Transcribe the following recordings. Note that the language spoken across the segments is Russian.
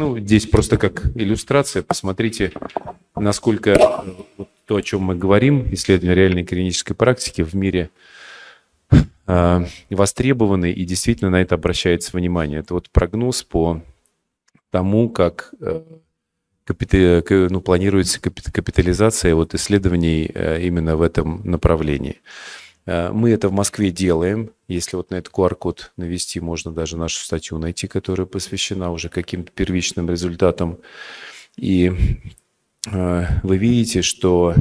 Ну, здесь просто как иллюстрация. Посмотрите, насколько э, то, о чем мы говорим, исследования реальной клинической практики в мире э, востребованы, и действительно на это обращается внимание. Это вот прогноз по тому, как э, капитали, ну, планируется капитализация вот исследований э, именно в этом направлении. Э, мы это в Москве делаем. Если вот на этот QR-код навести, можно даже нашу статью найти, которая посвящена уже каким-то первичным результатам. И э, вы видите, что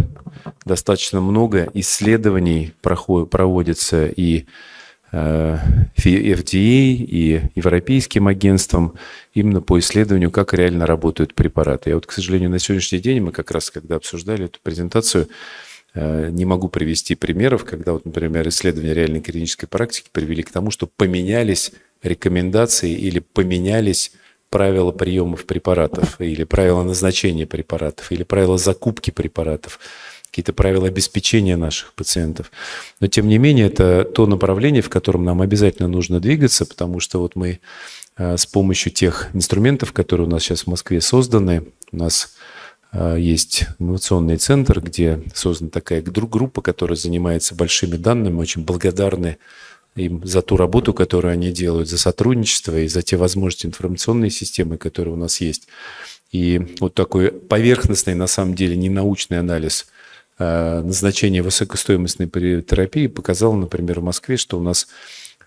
достаточно много исследований проводится и FDA, э, и Европейским агентством именно по исследованию, как реально работают препараты. И вот, к сожалению, на сегодняшний день мы как раз, когда обсуждали эту презентацию, Э, не могу привести примеров, когда, вот, например, исследования реальной клинической практики привели к тому, что поменялись рекомендации или поменялись правила приемов препаратов, или правила назначения препаратов, или правила закупки препаратов, какие-то правила обеспечения наших пациентов. Но, тем не менее, это то направление, в котором нам обязательно нужно двигаться, потому что вот мы э, с помощью тех инструментов, которые у нас сейчас в Москве созданы, у нас Э, есть инновационный центр, где создана такая группа, которая занимается большими данными. Мы очень благодарны им за ту работу, которую они делают, за сотрудничество и за те возможности информационной системы, которые у нас есть. И вот такой поверхностный, на самом деле, ненаучный анализ э, назначения высокостоимостной терапии показал, например, в Москве, что у нас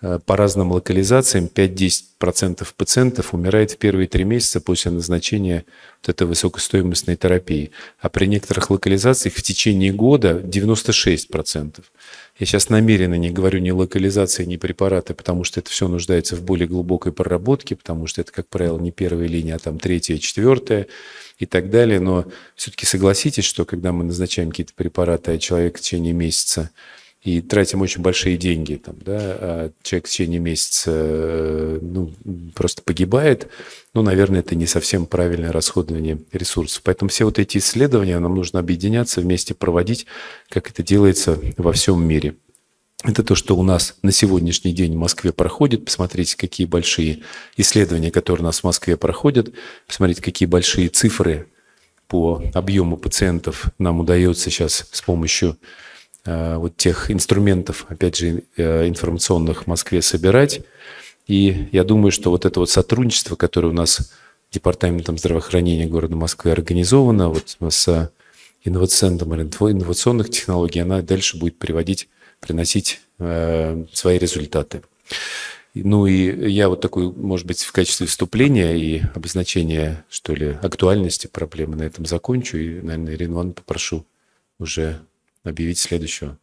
Э, по разным локализациям 5-10% пациентов умирает в первые три месяца после назначения вот этой высокостоимостной терапии. А при некоторых локализациях в течение года 96%. Я сейчас намеренно не говорю ни локализации, ни препараты, потому что это все нуждается в более глубокой проработке, потому что это, как правило, не первая линия, а там третья, четвертая и так далее. Но все-таки согласитесь, что когда мы назначаем какие-то препараты, а человек в течение месяца и тратим очень большие деньги. Там, да? а человек в течение месяца э, ну, просто погибает. Ну, наверное, это не совсем правильное расходование ресурсов. Поэтому все вот эти исследования нам нужно объединяться, вместе проводить, как это делается во всем мире. Это то, что у нас на сегодняшний день в Москве проходит. Посмотрите, какие большие исследования, которые у нас в Москве проходят. Посмотрите, какие большие цифры по объему пациентов нам удается сейчас с помощью Э, вот тех инструментов, опять же, э, информационных в Москве собирать. И я думаю, что вот это вот сотрудничество, которое у нас департаментом здравоохранения города Москвы организовано, вот с инновационным инновационных технологий, она дальше будет приводить, приносить э, свои результаты. Ну и я вот такой, может быть, в качестве вступления и обозначения, что ли, актуальности проблемы на этом закончу. И, наверное, Ирину Ивановну попрошу уже объявить следующего